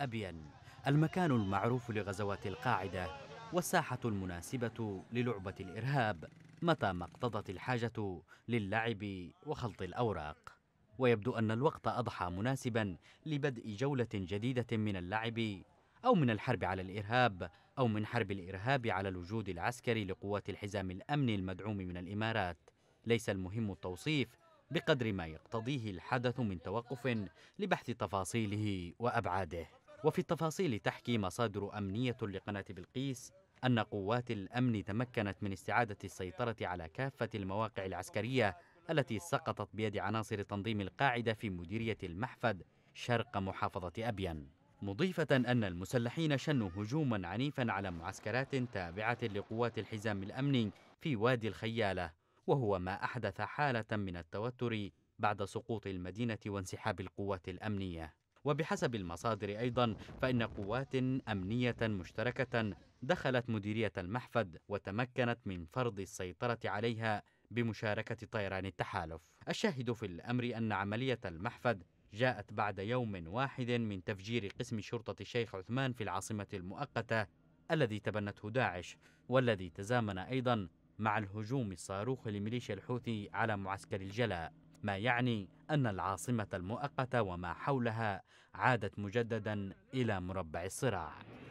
أبين المكان المعروف لغزوات القاعدة والساحة المناسبة للعبة الإرهاب متى ما اقتضت الحاجة للعب وخلط الأوراق ويبدو أن الوقت أضحى مناسبا لبدء جولة جديدة من اللعب أو من الحرب على الإرهاب أو من حرب الإرهاب على الوجود العسكري لقوات الحزام الأمني المدعوم من الإمارات ليس المهم التوصيف بقدر ما يقتضيه الحدث من توقف لبحث تفاصيله وأبعاده وفي التفاصيل تحكي مصادر أمنية لقناة بلقيس أن قوات الأمن تمكنت من استعادة السيطرة على كافة المواقع العسكرية التي سقطت بيد عناصر تنظيم القاعدة في مديرية المحفد شرق محافظة أبين مضيفة أن المسلحين شنوا هجوما عنيفا على معسكرات تابعة لقوات الحزام الأمني في وادي الخيالة وهو ما أحدث حالة من التوتر بعد سقوط المدينة وانسحاب القوات الأمنية وبحسب المصادر أيضا فإن قوات أمنية مشتركة دخلت مديرية المحفد وتمكنت من فرض السيطرة عليها بمشاركة طيران التحالف الشاهد في الأمر أن عملية المحفد جاءت بعد يوم واحد من تفجير قسم شرطة الشيخ عثمان في العاصمة المؤقتة الذي تبنته داعش والذي تزامن أيضا مع الهجوم الصاروخ لميليشيا الحوثي على معسكر الجلاء ما يعني أن العاصمة المؤقتة وما حولها عادت مجددا إلى مربع الصراع